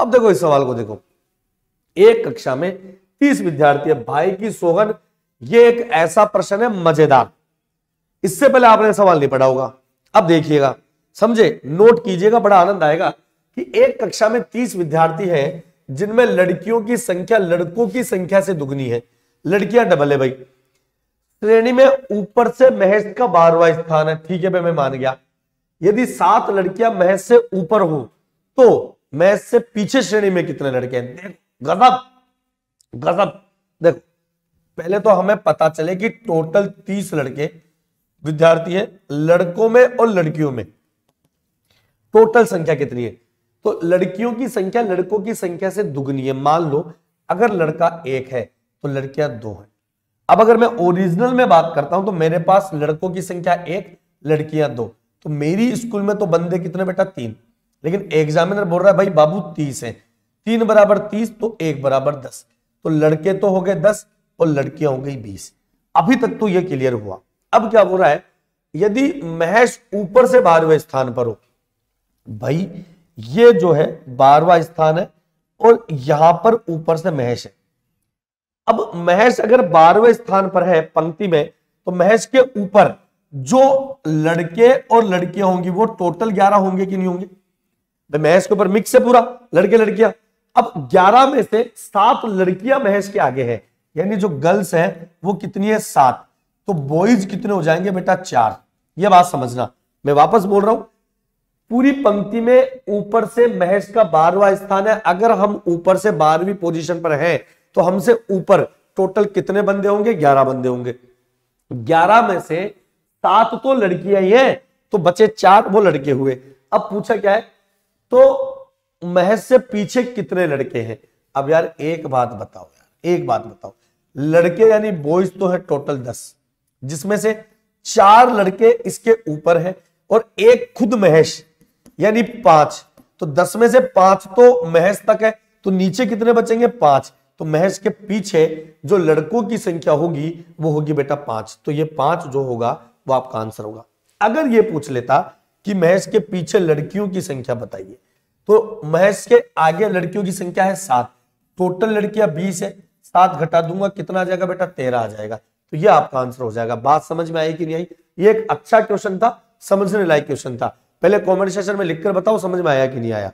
अब देखो इस सवाल को देखो एक कक्षा में तीस विद्यार्थी है भाई की सोहन ये एक ऐसा प्रश्न है मजेदार इससे पहले आपने सवाल नहीं पढ़ा होगा अब देखिएगा समझे नोट कीजिएगा बड़ा आनंद आएगा कि एक कक्षा में तीस विद्यार्थी है जिनमें लड़कियों की संख्या लड़कों की संख्या से दुगनी है लड़कियां डबल है भाई श्रेणी में ऊपर से महेश का बारहवा स्थान है ठीक है भाई मैं मान गया यदि सात लड़कियां महेश से ऊपर हो तो मैं इससे पीछे श्रेणी में कितने लड़के हैं देख गजब गजब देखो पहले तो हमें पता चले कि टोटल तीस लड़के विद्यार्थी है लड़कों में और लड़कियों में टोटल संख्या कितनी है तो लड़कियों की संख्या लड़कों की संख्या से दुगनी है मान लो अगर लड़का एक है तो लड़कियां दो है अब अगर मैं ओरिजिनल में बात करता हूं तो मेरे पास लड़कों की संख्या एक लड़कियां दो तो मेरी स्कूल में तो बंदे कितने बेटा तीन लेकिन एग्जामिनर बोल रहा है भाई बाबू तीस है तीन बराबर तीस तो एक बराबर दस तो लड़के तो हो गए दस और लड़कियां हो गई बीस अभी तक तो यह क्लियर हुआ अब क्या बोल रहा है यदि महेश ऊपर से बारहवें स्थान पर हो भाई ये जो है बारहवा स्थान है और यहां पर ऊपर से महेश है अब महेश अगर बारहवें स्थान पर है पंक्ति में तो महेश के ऊपर जो लड़के और लड़कियां होंगी वो टोटल ग्यारह होंगे कि नहीं होंगे महेश के ऊपर मिक्स है पूरा लड़के लड़कियां अब 11 में से सात लड़कियां महेश के आगे है यानी जो गर्ल्स है वो कितनी है सात तो बॉयज कितने हो जाएंगे बेटा चार ये बात समझना मैं वापस बोल रहा हूं पूरी पंक्ति में ऊपर से महेश का बारहवा स्थान है अगर हम ऊपर से बारहवीं पोजीशन पर हैं तो हमसे ऊपर टोटल कितने बंदे होंगे ग्यारह बंदे होंगे ग्यारह में से सात तो लड़कियां ही हैं तो बचे चार वो लड़के हुए अब पूछा क्या है तो महज से पीछे कितने लड़के हैं अब यार एक बात बताओ यार एक बात बताओ लड़के यानी बॉयज तो है टोटल दस जिसमें से चार लड़के इसके ऊपर है और एक खुद महेश यानी पांच तो दस में से पांच तो महेश तक है तो नीचे कितने बचेंगे पांच तो महेश के पीछे जो लड़कों की संख्या होगी वो होगी बेटा पांच तो ये पांच जो होगा वो आपका आंसर होगा अगर ये पूछ लेता कि महेश के पीछे लड़कियों की संख्या बताइए तो महेश के आगे लड़कियों की संख्या है सात टोटल लड़कियां बीस है सात घटा दूंगा कितना आ जाएगा बेटा तेरह आ जाएगा तो ये आपका आंसर हो जाएगा बात समझ में आई कि नहीं आई ये एक अच्छा क्वेश्चन था समझने लायक क्वेश्चन था पहले कॉमेंट सेशन में लिखकर बताओ समझ में आया कि नहीं आया